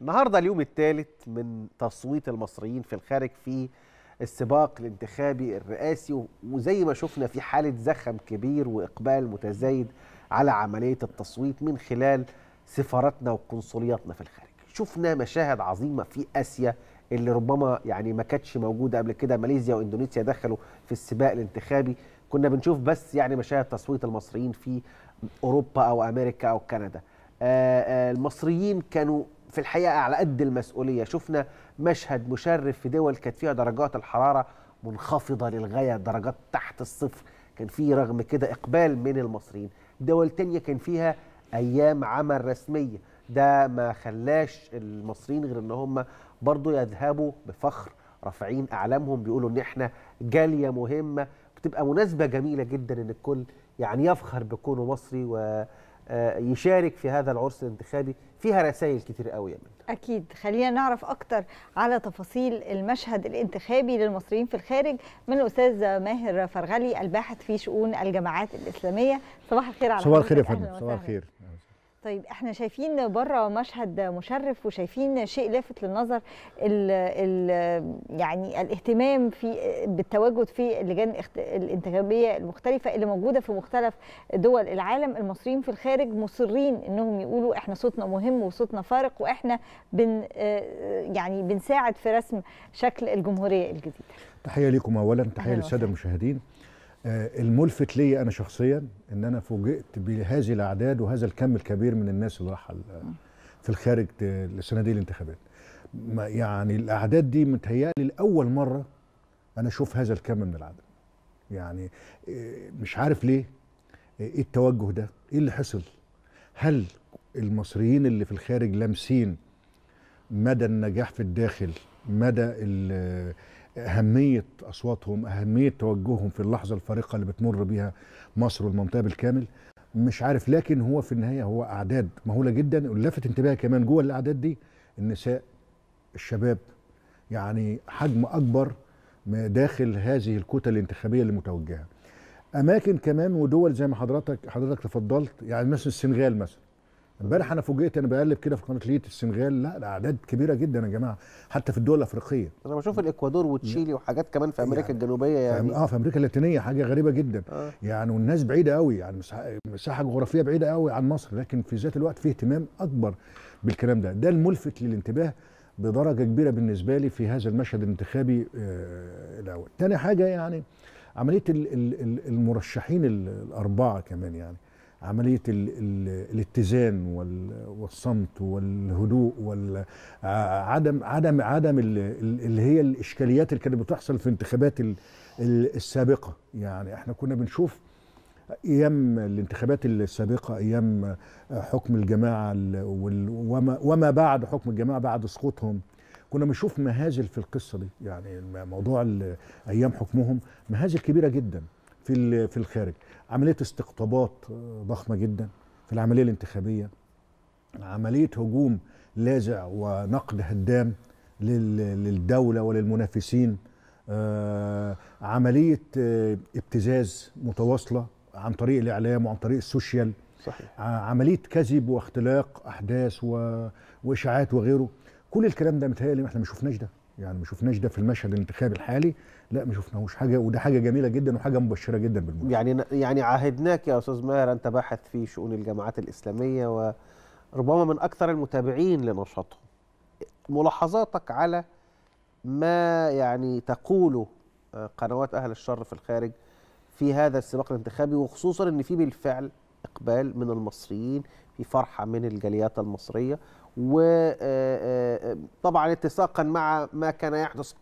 النهارده اليوم الثالث من تصويت المصريين في الخارج في السباق الانتخابي الرئاسي وزي ما شفنا في حاله زخم كبير واقبال متزايد على عمليه التصويت من خلال سفاراتنا وقنصلياتنا في الخارج. شفنا مشاهد عظيمه في اسيا اللي ربما يعني ما كانتش موجوده قبل كده ماليزيا واندونيسيا دخلوا في السباق الانتخابي كنا بنشوف بس يعني مشاهد تصويت المصريين في اوروبا او امريكا او كندا. آه، آه، المصريين كانوا في الحقيقه على قد المسؤوليه شفنا مشهد مشرف في دول كانت فيها درجات الحراره منخفضه للغايه درجات تحت الصفر كان في رغم كده اقبال من المصريين دول تانية كان فيها ايام عمل رسميه ده ما خلاش المصريين غير ان هم برضه يذهبوا بفخر رافعين اعلامهم بيقولوا ان احنا جاليه مهمه بتبقى مناسبه جميله جدا ان الكل يعني يفخر بكونه مصري و آه، يشارك في هذا العرس الانتخابي فيها رسائل كتير قوي يا اكيد خلينا نعرف اكتر على تفاصيل المشهد الانتخابي للمصريين في الخارج من الاستاذ ماهر فرغلي الباحث في شؤون الجماعات الاسلاميه صباح الخير على صباح الخير يا فندم صباح الخير طيب احنا شايفين بره مشهد مشرف وشايفين شيء لافت للنظر الـ الـ يعني الاهتمام في بالتواجد في اللجان الانتخابيه المختلفه اللي موجوده في مختلف دول العالم المصريين في الخارج مصرين انهم يقولوا احنا صوتنا مهم وصوتنا فارق واحنا بن يعني بنساعد في رسم شكل الجمهوريه الجديده. تحيه لكم اولا تحيه للساده المشاهدين. آه، الملفت لي انا شخصيا ان انا فوجئت بهذه الاعداد وهذا الكم الكبير من الناس اللي راح في الخارج السنه دي الانتخابات يعني الاعداد دي متهيالي لاول مره انا اشوف هذا الكم من العدد يعني آه، مش عارف ليه آه، ايه التوجه ده ايه اللي حصل هل المصريين اللي في الخارج لامسين مدى النجاح في الداخل مدى اهميه اصواتهم اهميه توجههم في اللحظه الفارقه اللي بتمر بيها مصر والمنطقه بالكامل مش عارف لكن هو في النهايه هو اعداد مهوله جدا ولفت انتباهي كمان جوه الاعداد دي النساء الشباب يعني حجم اكبر داخل هذه الكتل الانتخابيه اللي متوجهه اماكن كمان ودول زي ما حضرتك حضرتك تفضلت يعني مثلا السنغال مثلا امبارح انا فوجئت انا بقلب كده في قناه ليت السنغال لا الاعداد كبيره جدا يا جماعه حتى في الدول الافريقيه انا بشوف الاكوادور وتشيلي وحاجات كمان في امريكا يعني الجنوبيه يعني اه في امريكا اللاتينيه حاجه غريبه جدا آه. يعني والناس بعيده قوي يعني مساحه جغرافيه بعيده قوي عن مصر لكن في ذات الوقت في اهتمام اكبر بالكلام ده ده الملفت للانتباه بدرجه كبيره بالنسبه لي في هذا المشهد الانتخابي آه الاول تاني حاجه يعني عمليه المرشحين الاربعه كمان يعني عملية الاتزان والصمت والهدوء وعدم عدم عدم اللي هي الإشكاليات اللي كانت بتحصل في انتخابات السابقة يعني احنا كنا بنشوف ايام الانتخابات السابقه ايام حكم الجماعه وما بعد حكم الجماعه بعد سقوطهم كنا بنشوف مهازل في القصه دي يعني موضوع ايام حكمهم مهازل كبيره جدا في في الخارج عمليه استقطابات آه، ضخمه جدا في العمليه الانتخابيه عمليه هجوم لاذع ونقد هدام للدوله وللمنافسين آه، عمليه آه، ابتزاز متواصله عن طريق الاعلام وعن طريق السوشيال صحيح. عمليه كذب واختلاق احداث واشاعات وغيره كل الكلام ده متهيألي احنا ما شفناش ده يعني ما شفناش ده في المشهد الانتخابي الحالي لا ما شفناهوش حاجه وده حاجه جميله جدا وحاجه مبشره جدا بالمناسبه يعني يعني عاهدناك يا استاذ ماهر انت باحث في شؤون الجامعات الاسلاميه وربما من اكثر المتابعين لنشاطهم ملاحظاتك على ما يعني تقوله آه، قنوات اهل الشر في الخارج في هذا السباق الانتخابي وخصوصا ان في بالفعل اقبال من المصريين في فرحه من الجاليات المصريه وطبعا آه، آه، اتساقا مع ما كان يحدث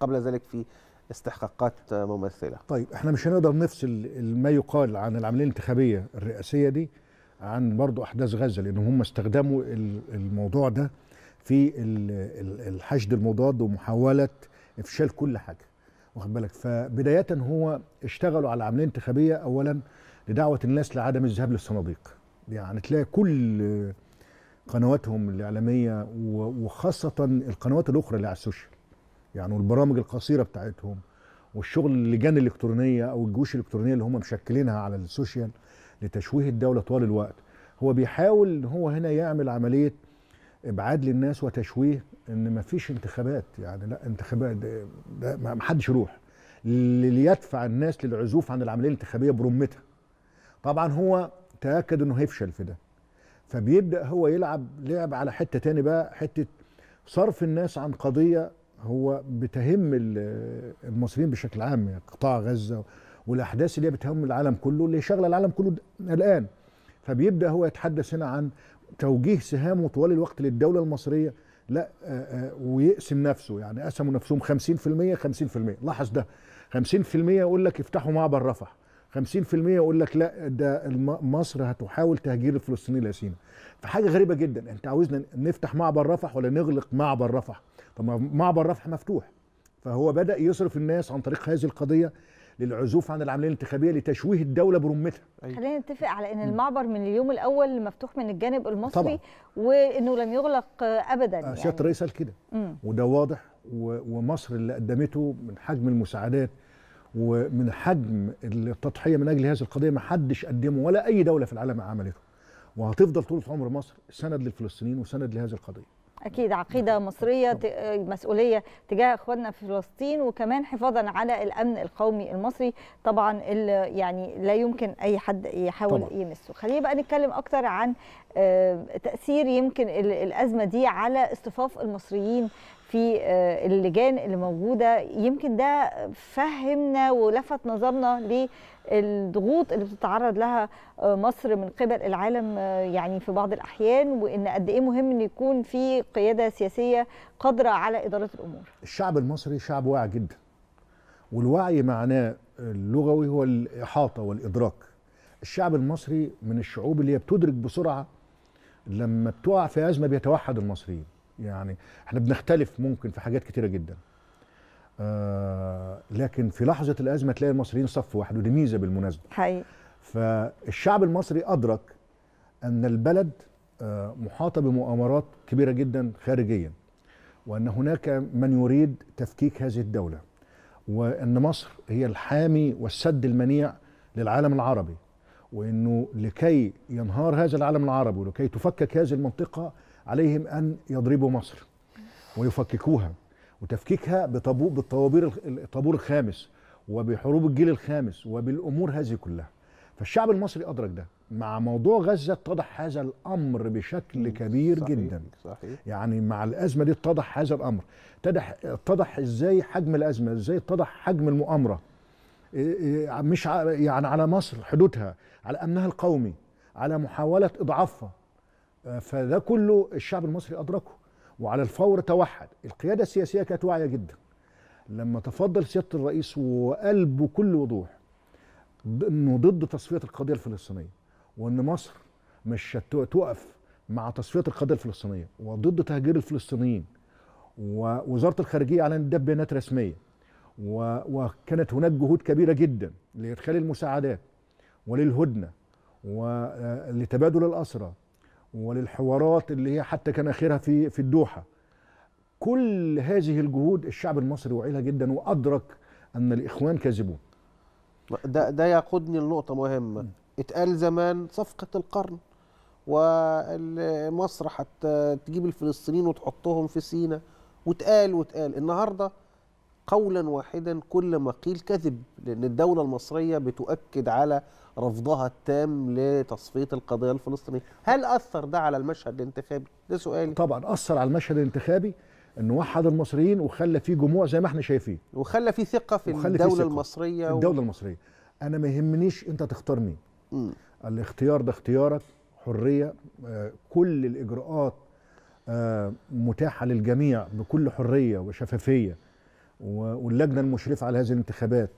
قبل ذلك في استحقاقات ممثله. طيب احنا مش هنقدر نفصل ما يقال عن العمليه الانتخابيه الرئاسيه دي عن برضو احداث غزه لان هم استخدموا الموضوع ده في الحشد المضاد ومحاوله افشال كل حاجه. واخد بالك فبدايه هو اشتغلوا على عمليه انتخابيه اولا لدعوه الناس لعدم الذهاب للصناديق. يعني تلاقي كل قنواتهم الاعلاميه وخاصه القنوات الاخرى اللي على السوشيال يعني والبرامج القصيره بتاعتهم والشغل اللجان الالكترونيه او الجيوش الالكترونيه اللي هم مشكلينها على السوشيال لتشويه الدوله طوال الوقت هو بيحاول ان هو هنا يعمل عمليه ابعاد للناس وتشويه ان ما فيش انتخابات يعني لا انتخابات ده ما حدش يروح اللي يدفع الناس للعزوف عن العمليه الانتخابيه برمتها طبعا هو تاكد انه هيفشل في ده فبيبدا هو يلعب لعب على حته تاني بقى حته صرف الناس عن قضيه هو بتهم المصريين بشكل عام يعني قطاع غزه والاحداث اللي هي بتهم العالم كله اللي شغله العالم كله الان فبيبدا هو يتحدث هنا عن توجيه سهامه طوال الوقت للدوله المصريه لا آه، آه، ويقسم نفسه يعني قسموا نفسهم 50% 50% لاحظ ده 50% يقول لك افتحوا معبر رفح 50% يقول لك لا ده مصر هتحاول تهجير الفلسطينيين لسينا فحاجه غريبه جدا انت عاوزنا نفتح معبر رفح ولا نغلق معبر رفح طب معبر رفح مفتوح فهو بدا يصرف الناس عن طريق هذه القضيه للعزوف عن العمليه الانتخابيه لتشويه الدوله برمتها أيوة. خلينا نتفق على ان المعبر من اليوم الاول مفتوح من الجانب المصري طبعا. وانه لم يغلق ابدا آه، يعني. سياده الرئيس قال كده وده واضح ومصر اللي قدمته من حجم المساعدات ومن حجم التضحيه من اجل هذه القضيه ما حدش قدمه ولا اي دوله في العالم عملته وهتفضل طول عمر مصر سند للفلسطينيين وسند لهذه القضيه اكيد عقيده مصريه مسؤوليه تجاه اخواننا في فلسطين وكمان حفاظا على الامن القومي المصري طبعا يعني لا يمكن اي حد يحاول طبعا. يمسه خلينا بقى نتكلم اكتر عن آه، تاثير يمكن الازمه دي على اصطفاف المصريين في آه، اللجان اللي موجوده يمكن ده فهمنا ولفت نظرنا للضغوط اللي بتتعرض لها آه، مصر من قبل العالم آه، يعني في بعض الاحيان وان قد ايه مهم ان يكون في قياده سياسيه قادره على اداره الامور. الشعب المصري شعب واعي جدا والوعي معناه اللغوي هو الاحاطه والادراك. الشعب المصري من الشعوب اللي هي بتدرك بسرعه لما بتقع في ازمه بيتوحد المصريين. يعني احنا بنختلف ممكن في حاجات كتيره جدا آه لكن في لحظه الازمه تلاقي المصريين صف واحد ودي ميزه بالمناسبه حقيقي فالشعب المصري ادرك ان البلد آه محاطه بمؤامرات كبيره جدا خارجيا وان هناك من يريد تفكيك هذه الدوله وان مصر هي الحامي والسد المنيع للعالم العربي وانه لكي ينهار هذا العالم العربي ولكي تفكك هذه المنطقه عليهم أن يضربوا مصر ويفككوها وتفكيكها بطابور بالطوابير الطابور الخامس وبحروب الجيل الخامس وبالامور هذه كلها فالشعب المصري ادرك ده مع موضوع غزه اتضح هذا الامر بشكل كبير صحيح جدا صحيح يعني مع الازمه دي اتضح هذا الامر اتضح اتضح ازاي حجم الازمه ازاي اتضح حجم المؤامره إيه- إيه، مش يعني على مصر حدودها على امنها القومي على محاوله اضعافها فده كله الشعب المصري أدركه وعلى الفور توحد القيادة السياسية كانت واعية جدا لما تفضل سيادة الرئيس وقال بكل وضوح انه ضد تصفية القضية الفلسطينية وان مصر مش هتقف مع تصفية القضية الفلسطينية وضد تهجير الفلسطينيين ووزارة الخارجية اعلنت ده بيانات رسمية وكانت هناك جهود كبيرة جدا لإدخال المساعدات وللهدنة ولتبادل آه، الأسرى وللحوارات اللي هي حتى كان اخرها في في الدوحه كل هذه الجهود الشعب المصري وعيلها جدا وادرك ان الاخوان كاذبون ده ده يقودني لنقطه مهمه اتقال زمان صفقه القرن ومصر حتى تجيب الفلسطينيين وتحطهم في سينا واتقال واتقال النهارده قولا واحدا كل ما قيل كذب لأن الدولة المصرية بتؤكد على رفضها التام لتصفية القضية الفلسطينية هل أثر ده على المشهد الانتخابي؟ ده سؤالي طبعا أثر على المشهد الانتخابي انه وحد المصريين وخلى فيه جموع زي ما احنا شايفين وخلى فيه ثقه في وخلى الدوله فيه ثقة المصريه و... الدوله المصريه انا ما يهمنيش انت تختار مين م. الاختيار ده اختيارك حريه آه، كل الاجراءات آه، متاحه للجميع بكل حريه وشفافيه واللجنه المشرفه على هذه الانتخابات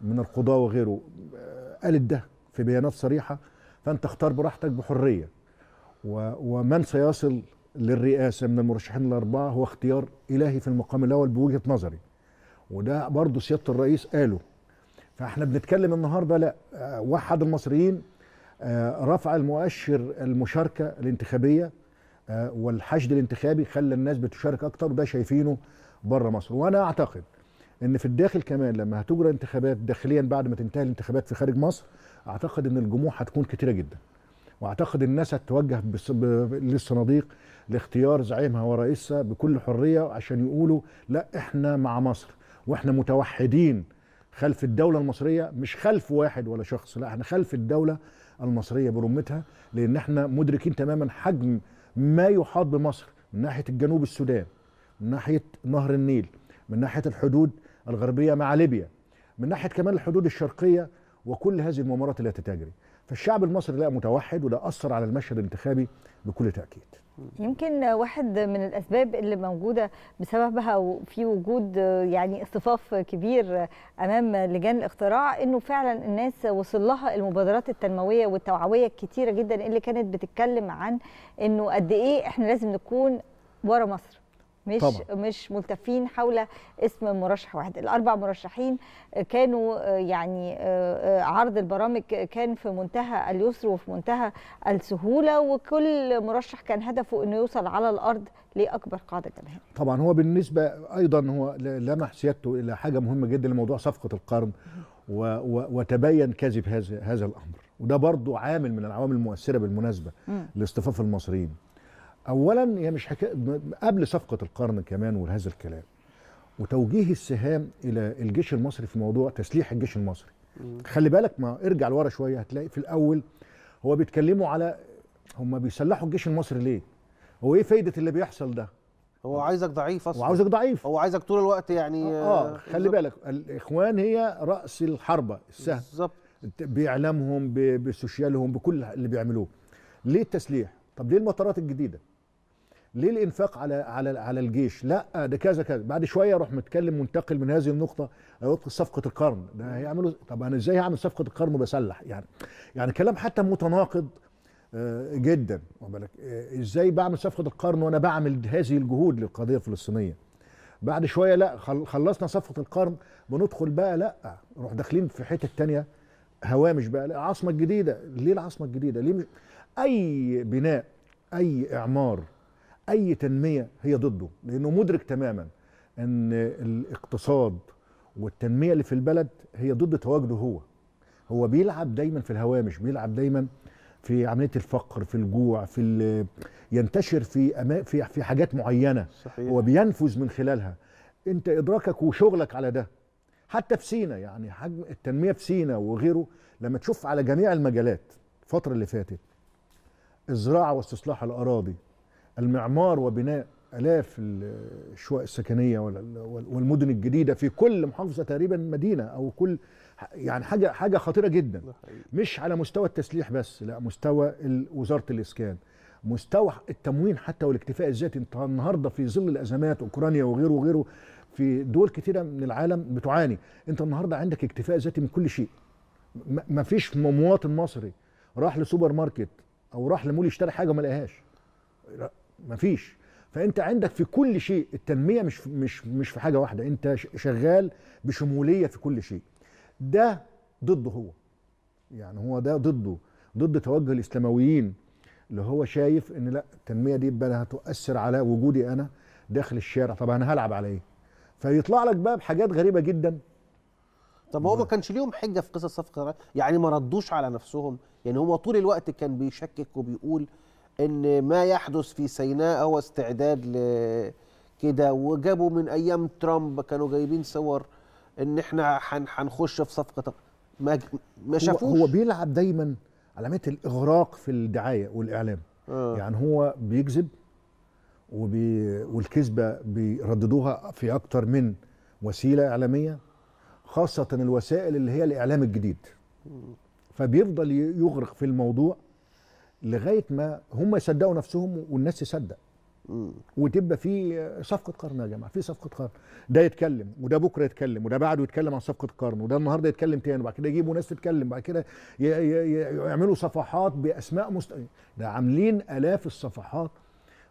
من القضاه وغيره آه، قالت ده في بيانات صريحه فانت اختار براحتك بحريه ومن سيصل للرئاسه من المرشحين الاربعه هو اختيار الهي في المقام الاول بوجهه نظري وده برضه سياده الرئيس قاله فاحنا بنتكلم النهارده لا آه، وحد المصريين آه، رفع المؤشر المشاركه الانتخابيه والحشد الانتخابي خلى الناس بتشارك اكتر وده شايفينه بره مصر وانا اعتقد ان في الداخل كمان لما هتجرى انتخابات داخليا بعد ما تنتهي الانتخابات في خارج مصر اعتقد ان الجموع هتكون كتيره جدا واعتقد الناس هتتوجه للصناديق لاختيار زعيمها ورئيسها بكل حريه عشان يقولوا لا احنا مع مصر واحنا متوحدين خلف الدولة المصرية مش خلف واحد ولا شخص لا احنا خلف الدولة المصرية برمتها لأن احنا مدركين تماما حجم ما يحاط بمصر من ناحية الجنوب السودان من ناحيه نهر النيل من ناحيه الحدود الغربيه مع ليبيا من ناحيه كمان الحدود الشرقيه وكل هذه المؤامرات التي تجري فالشعب المصري لا متوحد وده اثر على المشهد الانتخابي بكل تاكيد يمكن واحد من الاسباب اللي موجوده بسببها في وجود يعني اصطفاف كبير امام لجان الاختراع انه فعلا الناس وصل لها المبادرات التنمويه والتوعويه الكتيره جدا اللي كانت بتتكلم عن انه قد ايه احنا لازم نكون ورا مصر مش طبعا. مش ملتفين حول اسم مرشح واحد الاربع مرشحين كانوا آه، يعني آه، آه، عرض البرامج كان في منتهى اليسر وفي منتهى السهوله وكل مرشح كان هدفه انه يوصل على الارض لاكبر قاعده جماهير طبعا هو بالنسبه ايضا هو لمح سيادته الى حاجه مهمه جدا لموضوع صفقه القرن و و وتبين كذب هذا هذا الامر وده برضو عامل من العوامل المؤثره بالمناسبه لاصطفاف المصريين اولا هي مش حكايه قبل صفقه القرن كمان وهذا الكلام وتوجيه السهام الى الجيش المصري في موضوع تسليح الجيش المصري خلي بالك ما ارجع لورا شويه هتلاقي في الاول هو بيتكلموا على هم بيسلحوا الجيش المصري ليه هو ايه فايده اللي بيحصل ده هو عايزك ضعيف اصلا هو عايزك ضعيف هو عايزك طول الوقت يعني اه, آه, آه، خلي بالك الاخوان هي راس الحربه السهم بالظبط باعلامهم بسوشيالهم بكل اللي بيعملوه ليه التسليح طب ليه المطارات الجديده ليه الانفاق على على على الجيش لا ده كذا كذا بعد شويه اروح متكلم منتقل من هذه النقطه أيوة، صفقه القرن ده هيعملوا إيه؟ طب انا ازاي هعمل صفقه القرن وبسلح يعني يعني كلام حتى متناقض آه، جدا بالك آه، ازاي بعمل صفقه القرن وانا بعمل هذه الجهود للقضيه الفلسطينيه بعد شويه لا خلصنا صفقه القرن بندخل بقى لا نروح داخلين في حته تانية هوامش بقى لا العاصمه الجديده ليه العاصمه الجديده ليه مش اي بناء اي اعمار اي تنميه هي ضده لانه مدرك تماما ان الاقتصاد والتنميه اللي في البلد هي ضد تواجده هو هو بيلعب دايما في الهوامش بيلعب دايما في عمليه الفقر في الجوع في ينتشر في أما في في حاجات معينه صحيح. هو بينفذ من خلالها انت ادراكك وشغلك على ده حتى في سينا يعني حجم التنميه في سينا وغيره لما تشوف على جميع المجالات الفتره اللي فاتت الزراعه واستصلاح الاراضي المعمار وبناء الاف الشقق السكنيه والمدن الجديده في كل محافظه تقريبا مدينه او كل يعني حاجه حاجه خطيره جدا مش على مستوى التسليح بس لا مستوى وزاره الاسكان مستوى التموين حتى والاكتفاء الذاتي انت النهارده في ظل الازمات اوكرانيا وغيره وغيره في دول كثيره من العالم بتعاني انت النهارده عندك اكتفاء ذاتي من كل شيء ما فيش مواطن مصري راح لسوبر ماركت او راح لمول يشتري حاجه وما لقاهاش مفيش فانت عندك في كل شيء التنميه مش مش مش في حاجه واحده انت شغال بشموليه في كل شيء ده ضده هو يعني هو ده ضده ضد توجه الاسلامويين اللي هو شايف ان لا التنميه دي بقى هتؤثر على وجودي انا داخل الشارع طب انا هلعب على ايه فيطلع لك بقى بحاجات غريبه جدا طب هو ما كانش ليهم حجه في قصه صفقه يعني ما ردوش على نفسهم يعني هو طول الوقت كان بيشكك وبيقول ان ما يحدث في سيناء هو استعداد لكده وجابوا من ايام ترامب كانوا جايبين صور ان احنا هنخش في صفقه ما ما شافوش هو بيلعب دايما علامات الاغراق في الدعايه والاعلام آه. يعني هو بيكذب وبي والكذبه بيرددوها في اكتر من وسيله اعلاميه خاصه الوسائل اللي هي الاعلام الجديد فبيفضل يغرق في الموضوع لغايه ما هم يصدقوا نفسهم والناس تصدق وتبقى في صفقه قرن يا جماعه في صفقه قرن ده يتكلم وده بكره يتكلم وده بعده يتكلم عن صفقه قرن وده النهارده يتكلم تاني وبعد كده يجيبوا ناس تتكلم بعد كده يعملوا صفحات باسماء مست... ده عاملين الاف الصفحات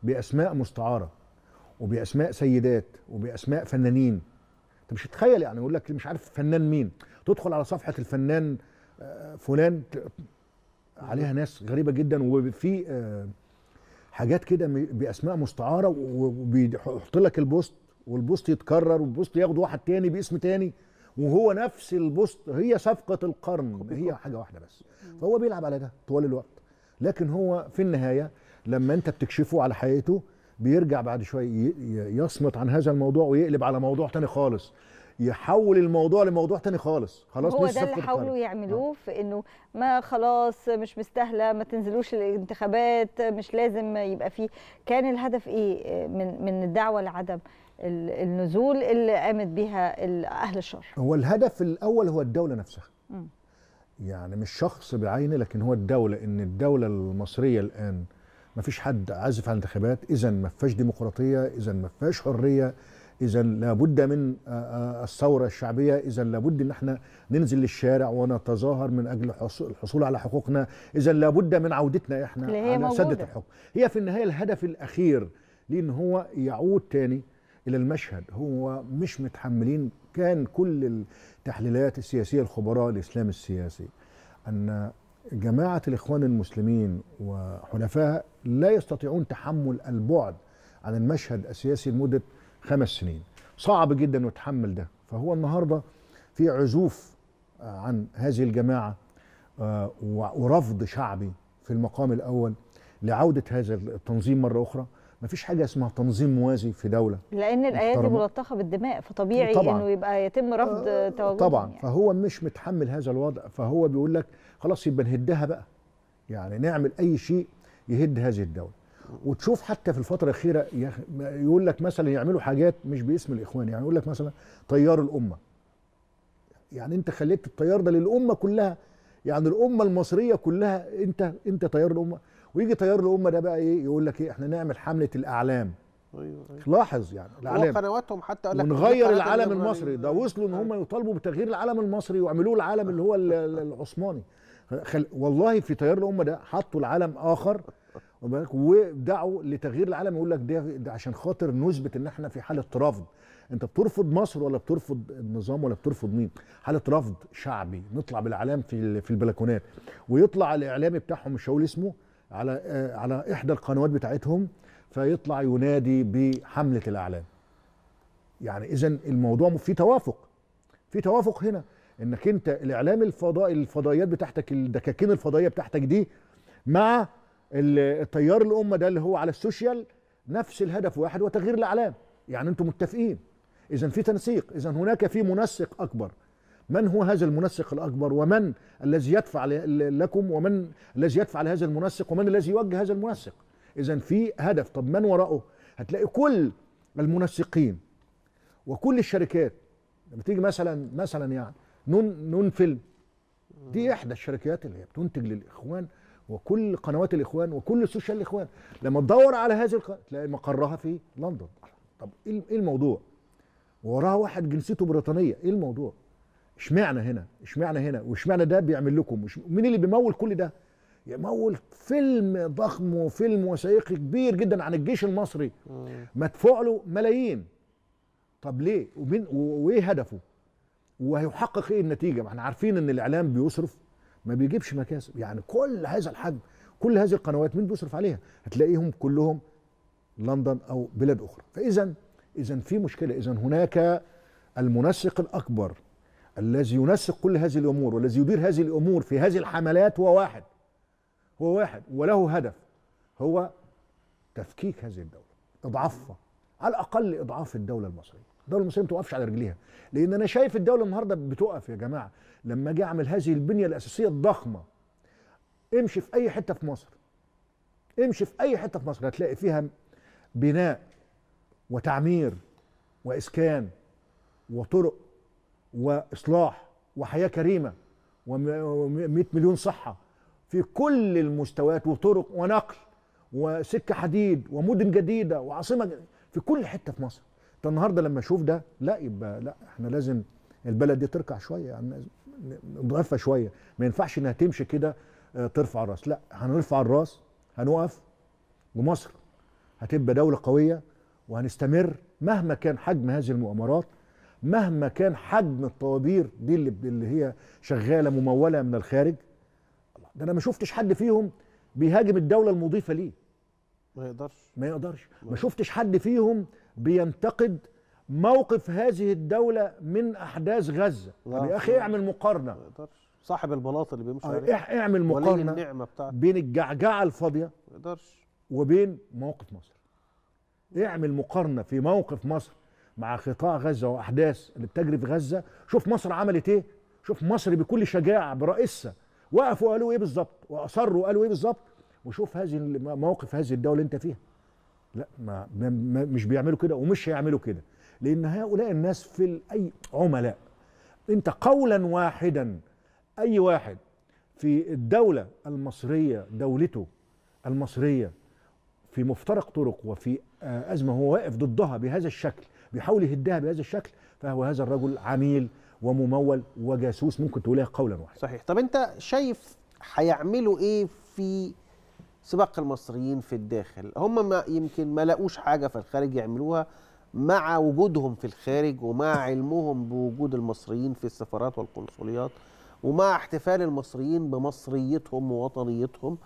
باسماء مستعاره وباسماء سيدات وباسماء فنانين انت مش تتخيل يعني يقول لك مش عارف فنان مين تدخل على صفحه الفنان آه، فلان عليها ناس غريبه جدا وفي آه، حاجات كده باسماء مستعاره وبيحط لك البوست والبوست يتكرر والبوست ياخد واحد تاني باسم تاني وهو نفس البوست هي صفقه القرن إيه هي حاجه واحده بس فهو بيلعب على ده طوال الوقت لكن هو في النهايه لما انت بتكشفه على حقيقته بيرجع بعد شويه يصمت عن هذا الموضوع ويقلب على موضوع تاني خالص يحول الموضوع لموضوع تاني خالص خلاص هو ده اللي حاولوا يعملوه آه. في انه ما خلاص مش مستاهله ما تنزلوش الانتخابات مش لازم يبقى فيه كان الهدف ايه من من الدعوه لعدم النزول اللي قامت بها اهل الشر هو الهدف الاول هو الدوله نفسها م. يعني مش شخص بعينه لكن هو الدوله ان الدوله المصريه الان ما فيش حد عازف على الانتخابات اذا ما فيهاش ديمقراطيه اذا ما فيهاش حريه اذا لابد من آه، آه، الثوره الشعبيه اذا لابد ان احنا ننزل للشارع ونتظاهر من اجل الحصول على حقوقنا اذا لابد من عودتنا احنا اللي هي على سده الحكم هي في النهايه الهدف الاخير لان هو يعود تاني الى المشهد هو مش متحملين كان كل التحليلات السياسيه الخبراء الاسلام السياسي ان جماعه الاخوان المسلمين وحلفائها لا يستطيعون تحمل البعد عن المشهد السياسي لمده خمس سنين صعب جدا يتحمل ده فهو النهارده في عزوف آه، عن هذه الجماعه آه، ورفض شعبي في المقام الاول لعوده هذا التنظيم مره اخرى ما فيش حاجه اسمها تنظيم موازي في دوله لان الايات دي ملطخه بالدماء فطبيعي طبعاً. انه يبقى يتم رفض آه، توجه طبعا يعني. فهو مش متحمل هذا الوضع فهو بيقول لك خلاص يبقى نهدها بقى يعني نعمل اي شيء يهد هذه الدوله وتشوف حتى في الفتره الاخيره يقول لك مثلا يعملوا حاجات مش باسم الاخوان يعني يقول لك مثلا طيار الامه يعني انت خليت الطيار ده للامه كلها يعني الامه المصريه كلها انت انت طيار الامه ويجي طيار الامه ده بقى ايه يقول لك ايه احنا نعمل حمله الاعلام ايوه, أيوه. لاحظ يعني الاعلام قنواتهم حتى قال لك ونغير العلم المصري ده وصلوا ان أيوه. هم يطالبوا بتغيير العلم المصري وعملوه العلم اللي هو العثماني خل... والله في تيار الامه ده حطوا العلم اخر ودعوا لتغيير العالم يقول لك ده, عشان خاطر نثبت ان احنا في حاله رفض انت بترفض مصر ولا بترفض النظام ولا بترفض مين حاله رفض شعبي نطلع بالاعلام في في البلكونات ويطلع الاعلامي بتاعهم مش هقول اسمه على آه، على احدى القنوات بتاعتهم فيطلع ينادي بحمله الاعلام يعني اذا الموضوع في توافق في توافق هنا انك انت الاعلام الفضائي الفضائيات بتاعتك الدكاكين الفضائيه بتاعتك دي مع التيار الامه ده اللي هو على السوشيال نفس الهدف واحد وتغيير الاعلام يعني انتم متفقين اذا في تنسيق اذا هناك في منسق اكبر من هو هذا المنسق الاكبر ومن الذي يدفع لكم ومن الذي يدفع لهذا المنسق ومن الذي يوجه هذا المنسق اذا في هدف طب من وراءه هتلاقي كل المنسقين وكل الشركات لما تيجي مثلا مثلا يعني نون نون فيلم دي احدى الشركات اللي هي بتنتج للاخوان وكل قنوات الاخوان وكل السوشيال الاخوان لما تدور على هذه القناه تلاقي مقرها في لندن طب ايه, إيه الموضوع وراها واحد جنسيته بريطانيه ايه الموضوع اشمعنى هنا اشمعنى هنا واشمعنى ده بيعمل لكم مين اللي بيمول كل ده يمول فيلم ضخم وفيلم وثائقي كبير جدا عن الجيش المصري مدفوع له ملايين طب ليه ومين وايه هدفه وهيحقق ايه النتيجه ما احنا عارفين ان الاعلام بيصرف ما بيجيبش مكاسب يعني كل هذا الحجم كل هذه القنوات مين بيصرف عليها هتلاقيهم كلهم لندن او بلاد اخرى فاذا اذا في مشكله اذا هناك المنسق الاكبر الذي ينسق كل هذه الامور والذي يدير هذه الامور في هذه الحملات هو واحد هو واحد وله هدف هو تفكيك هذه الدوله اضعافها على الاقل اضعاف الدوله المصريه الدوله المصريه ما توقفش على رجليها لان انا شايف الدوله النهارده بتقف يا جماعه لما اجي اعمل هذه البنيه الاساسيه الضخمه امشي في اي حته في مصر امشي في اي حته في مصر هتلاقي فيها بناء وتعمير واسكان وطرق واصلاح وحياه كريمه و100 مليون صحه في كل المستويات وطرق ونقل وسكه حديد ومدن جديده وعاصمه جديدة في كل حته في مصر ده النهارده لما اشوف ده لا يبقى لا احنا لازم البلد دي تركع شويه يعني نضعفها شويه ما ينفعش انها تمشي كده آه، ترفع الراس لا هنرفع الراس هنقف ومصر هتبقى دوله قويه وهنستمر مهما كان حجم هذه المؤامرات مهما كان حجم الطوابير دي اللي, اللي هي شغاله مموله من الخارج ده انا ما شفتش حد فيهم بيهاجم الدوله المضيفه ليه ما يقدرش ما يقدرش ما شفتش حد فيهم بينتقد موقف هذه الدولة من أحداث غزة يا يعني أخي اعمل مقارنة صاحب البلاط اللي بيمشي آه، عليه اعمل مقارنة النعمة بين الجعجعة الفاضية يقدرش وبين موقف مصر اعمل مقارنة في موقف مصر مع قطاع غزة وأحداث اللي بتجري في غزة شوف مصر عملت إيه شوف مصر بكل شجاعة برئيسة وقفوا قالوا إيه بالظبط وأصروا قالوا إيه بالظبط وشوف هذه موقف هذه الدولة أنت فيها لا ما, ما مش بيعملوا كده ومش هيعملوا كده لان هؤلاء الناس في اي عملاء انت قولا واحدا اي واحد في الدوله المصريه دولته المصريه في مفترق طرق وفي آه، ازمه هو واقف ضدها بهذا الشكل بيحاول يهدها بهذا الشكل فهو هذا الرجل عميل وممول وجاسوس ممكن تقولها قولا واحدا صحيح طب انت شايف هيعملوا ايه في سباق المصريين في الداخل هم ما يمكن ما لاقوش حاجه في الخارج يعملوها مع وجودهم في الخارج ومع علمهم بوجود المصريين في السفارات والقنصليات ومع احتفال المصريين بمصريتهم ووطنيتهم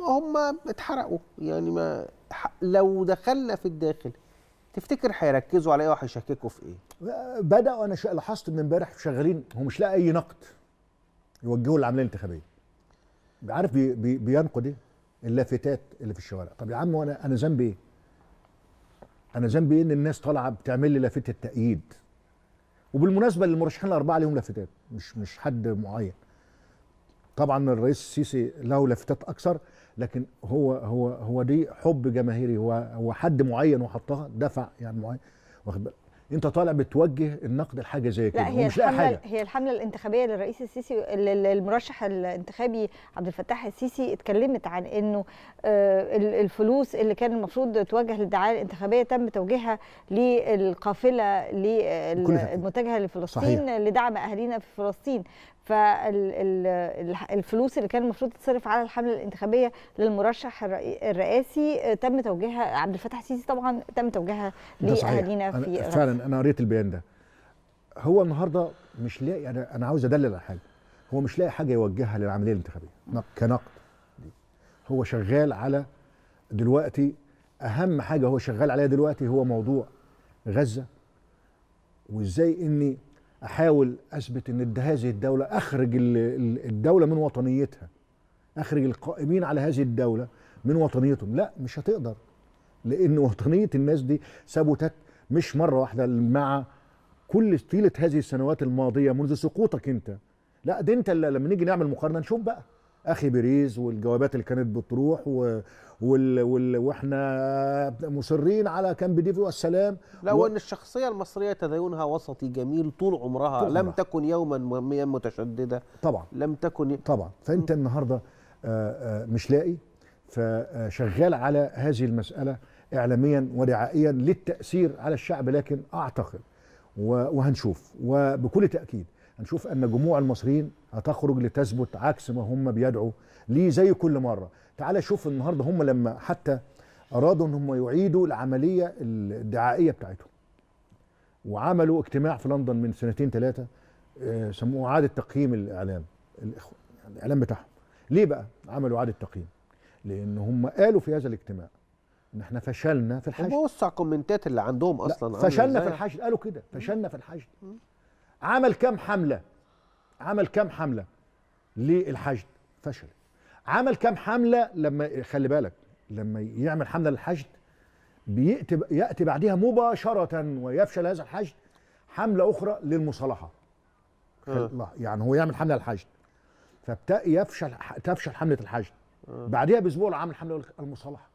هم اتحرقوا يعني ما لو دخلنا في الداخل تفتكر هيركزوا على ايه وهيشككوا في ايه؟ بداوا انا لاحظت ان امبارح شغالين هو مش لاقي اي نقد يوجهه للعمليه الانتخابيه عارف بي بي بينقد ايه؟ اللافتات اللي في الشوارع طب يا عم وانا انا ذنبي ايه انا ذنبي إيه ان الناس طالعه بتعمل لي لافته تأييد وبالمناسبه للمرشحين الاربعه ليهم لافتات مش مش حد معين طبعا الرئيس السيسي له لافتات اكثر لكن هو هو هو دي حب جماهيري هو هو حد معين وحطها دفع يعني معين واخد بالك انت طالع بتوجه النقد لحاجه زي كده لا هي مش الحمله حاجة. هي الحمله الانتخابيه للرئيس السيسي المرشح الانتخابي عبد الفتاح السيسي اتكلمت عن انه آه، الفلوس اللي كان المفروض توجه للدعايه الانتخابيه تم توجيهها للقافله المتجهه لفلسطين لدعم اهالينا في فلسطين فالفلوس اللي كان المفروض تتصرف على الحمله الانتخابيه للمرشح الرئاسي تم توجيهها عبد الفتاح السيسي طبعا تم توجيهها لاهالينا في أنا فعلا انا قريت البيان ده هو النهارده مش لاقي انا يعني انا عاوز ادلل على حاجه هو مش لاقي حاجه يوجهها للعمليه الانتخابيه كنقد هو شغال على دلوقتي اهم حاجه هو شغال عليها دلوقتي هو موضوع غزه وازاي اني احاول اثبت ان هذه الدوله اخرج الدوله من وطنيتها اخرج القائمين على هذه الدوله من وطنيتهم لا مش هتقدر لان وطنيه الناس دي ثبتت مش مره واحده مع كل طيله هذه السنوات الماضيه منذ سقوطك انت لا ده انت اللي لما نيجي نعمل مقارنه نشوف بقى اخي بريز والجوابات اللي كانت بتروح و... وال... وال... واحنا مصرين على كامب ديفيد والسلام لا و... وان الشخصيه المصريه تدينها وسطي جميل طول عمرها طول لم عمرها. تكن يوما متشدده طبعا لم تكن طبعا فانت النهارده آه، آه، مش لاقي فشغال على هذه المساله اعلاميا ودعائيا للتاثير على الشعب لكن اعتقد وهنشوف وبكل تاكيد هنشوف أن جموع المصريين هتخرج لتثبت عكس ما هم بيدعوا ليه زي كل مرة تعال شوف النهاردة هم لما حتى أرادوا أن هم يعيدوا العملية الدعائية بتاعتهم وعملوا اجتماع في لندن من سنتين ثلاثة آه، سموه إعادة تقييم الإعلام يعني الإعلام بتاعهم ليه بقى عملوا إعادة تقييم لأن هم قالوا في هذا الاجتماع ان احنا فشلنا في الحشد بص على الكومنتات اللي عندهم اصلا فشلنا في الحشد قالوا كده فشلنا في الحشد عمل كام حمله عمل كام حمله للحشد فشل عمل كام حمله لما خلي بالك لما يعمل حمله للحشد بيأتي يأتي بعدها مباشرة ويفشل هذا الحشد حملة أخرى للمصالحة أه. يعني هو يعمل حملة للحشد يفشل تفشل حملة الحشد أه. بعدها بأسبوع عمل حملة المصالحة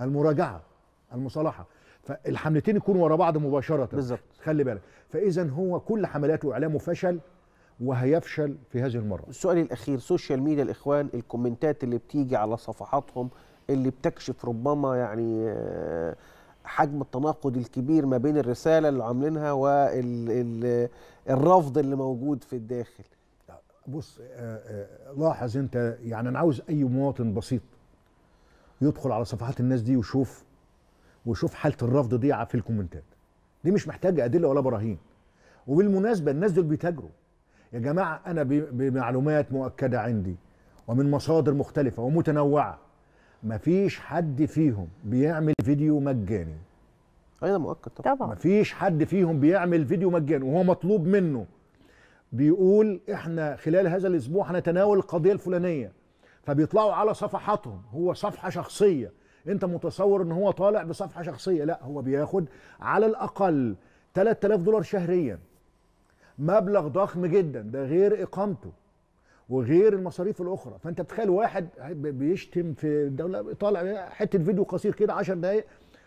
المراجعة المصالحة فالحملتين يكونوا ورا بعض مباشره بالظبط خلي بالك فاذا هو كل حملاته واعلامه فشل وهيفشل في هذه المره السؤال الاخير سوشيال ميديا الاخوان الكومنتات اللي بتيجي على صفحاتهم اللي بتكشف ربما يعني آه، حجم التناقض الكبير ما بين الرساله اللي عاملينها والرفض اللي موجود في الداخل بص آه، آه، لاحظ انت يعني انا عاوز اي مواطن بسيط يدخل على صفحات الناس دي ويشوف وشوف حاله الرفض دي في الكومنتات دي مش محتاجه ادله ولا براهين وبالمناسبه الناس دول بيتاجروا يا جماعه انا بمعلومات مؤكده عندي ومن مصادر مختلفه ومتنوعه مفيش حد فيهم بيعمل فيديو مجاني ايوه مؤكد طبعا طبعا مفيش حد فيهم بيعمل فيديو مجاني وهو مطلوب منه بيقول احنا خلال هذا الاسبوع هنتناول القضيه الفلانيه فبيطلعوا على صفحاتهم هو صفحه شخصيه انت متصور ان هو طالع بصفحه شخصيه لا هو بياخد على الاقل 3000 دولار شهريا مبلغ ضخم جدا ده غير اقامته وغير المصاريف الاخرى فانت تخيل واحد بيشتم في الدوله طالع حته فيديو قصير كده 10 دقائق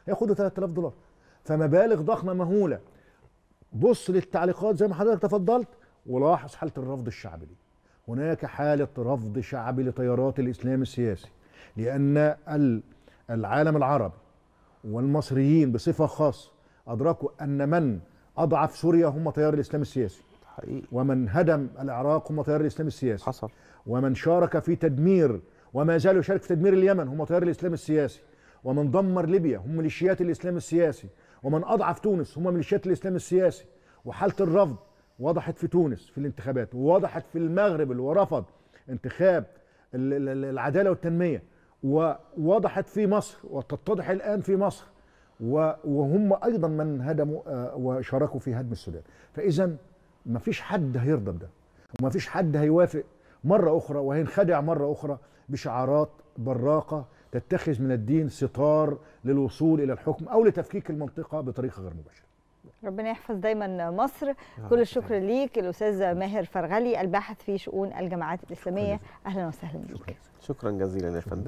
هياخده 3000 دولار فمبالغ ضخمه مهوله بص للتعليقات زي ما حضرتك تفضلت ولاحظ حاله الرفض الشعبي دي هناك حاله رفض شعبي لتيارات الاسلام السياسي لان ال العالم العربي والمصريين بصفه خاصه ادركوا ان من اضعف سوريا هم تيار الاسلام السياسي حقيقي. ومن هدم العراق هم تيار الاسلام السياسي حصل ومن شارك في تدمير وما زال يشارك في تدمير اليمن هم تيار الاسلام السياسي ومن دمر ليبيا هم ميليشيات الاسلام السياسي ومن اضعف تونس هم ميليشيات الاسلام السياسي وحاله الرفض وضحت في تونس في الانتخابات ووضحت في المغرب اللي هو رفض انتخاب العداله والتنميه ووضحت في مصر وتتضح الآن في مصر وهم أيضا من هدموا آه، وشاركوا في هدم السودان فإذا ما فيش حد هيرضى بده وما فيش حد هيوافق مرة أخرى وهينخدع مرة أخرى بشعارات براقة تتخذ من الدين ستار للوصول إلى الحكم أو لتفكيك المنطقة بطريقة غير مباشرة ربنا يحفظ دايما مصر كل الشكر ليك الاستاذ ماهر فرغلي الباحث في شؤون الجماعات الاسلاميه اهلا وسهلا بك شكرا جزيلا يا فندم